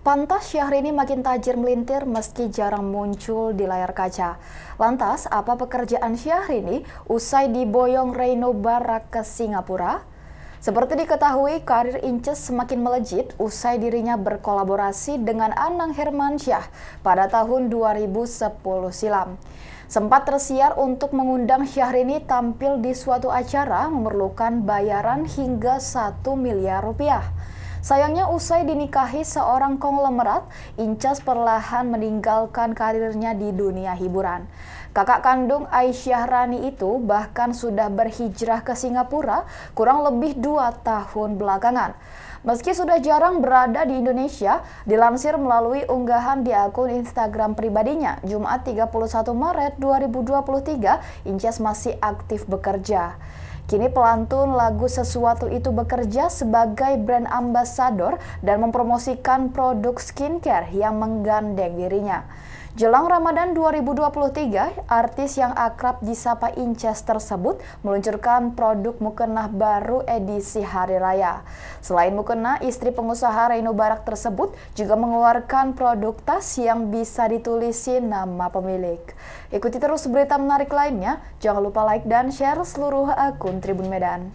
Pantas Syahrini makin tajir melintir meski jarang muncul di layar kaca. Lantas, apa pekerjaan Syahrini usai diboyong Reino Barak ke Singapura? Seperti diketahui, karir Inces semakin melejit usai dirinya berkolaborasi dengan Anang Hermansyah pada tahun 2010 silam. Sempat tersiar untuk mengundang Syahrini tampil di suatu acara memerlukan bayaran hingga 1 miliar rupiah. Sayangnya usai dinikahi seorang konglomerat, Incas perlahan meninggalkan karirnya di dunia hiburan. Kakak kandung Aisyah Rani itu bahkan sudah berhijrah ke Singapura kurang lebih dua tahun belakangan. Meski sudah jarang berada di Indonesia, dilansir melalui unggahan di akun Instagram pribadinya, Jumat 31 Maret 2023, Inces masih aktif bekerja. Kini pelantun lagu Sesuatu Itu bekerja sebagai brand ambasador dan mempromosikan produk skincare yang menggandeng dirinya. Jelang Ramadan 2023, artis yang akrab disapa Inces tersebut meluncurkan produk mukena baru edisi Hari Raya. Selain mukena, istri pengusaha Reino Barak tersebut juga mengeluarkan produk tas yang bisa ditulisi nama pemilik. Ikuti terus berita menarik lainnya. Jangan lupa like dan share seluruh akun Tribun Medan.